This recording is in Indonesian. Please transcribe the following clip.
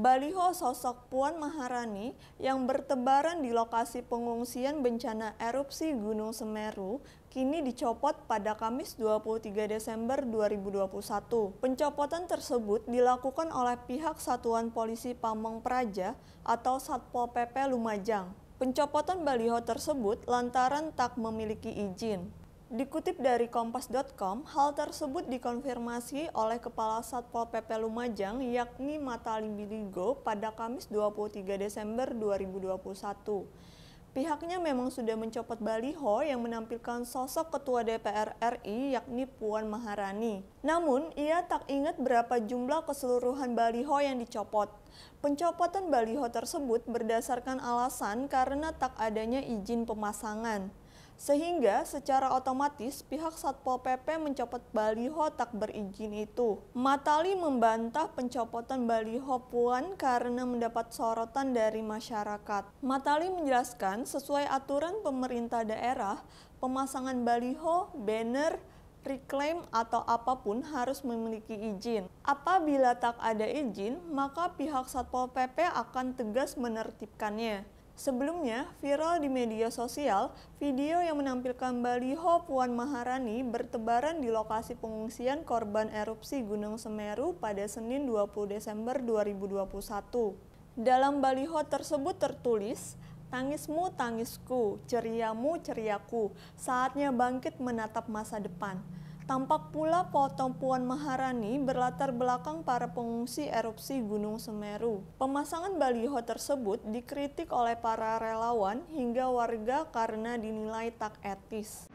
Baliho sosok Puan Maharani yang bertebaran di lokasi pengungsian bencana erupsi Gunung Semeru kini dicopot pada Kamis 23 Desember 2021. Pencopotan tersebut dilakukan oleh pihak Satuan Polisi Pamong Praja atau Satpol PP Lumajang. Pencopotan baliho tersebut lantaran tak memiliki izin. Dikutip dari kompas.com, hal tersebut dikonfirmasi oleh Kepala Satpol PP Lumajang yakni Matali Biligo pada Kamis 23 Desember 2021. Pihaknya memang sudah mencopot baliho yang menampilkan sosok Ketua DPR RI yakni Puan Maharani. Namun, ia tak ingat berapa jumlah keseluruhan baliho yang dicopot. Pencopotan baliho tersebut berdasarkan alasan karena tak adanya izin pemasangan. Sehingga secara otomatis pihak Satpol PP mencopot baliho tak berizin itu. Matali membantah pencopotan baliho Puan karena mendapat sorotan dari masyarakat. Matali menjelaskan sesuai aturan pemerintah daerah, pemasangan baliho, banner, reklaim atau apapun harus memiliki izin. Apabila tak ada izin, maka pihak Satpol PP akan tegas menertibkannya. Sebelumnya, viral di media sosial, video yang menampilkan baliho Puan Maharani bertebaran di lokasi pengungsian korban erupsi Gunung Semeru pada Senin 20 Desember 2021. Dalam baliho tersebut tertulis, Tangismu tangisku, ceriamu ceriaku, saatnya bangkit menatap masa depan. Tampak pula potong Puan Maharani berlatar belakang para pengungsi erupsi Gunung Semeru. Pemasangan baliho tersebut dikritik oleh para relawan hingga warga karena dinilai tak etis.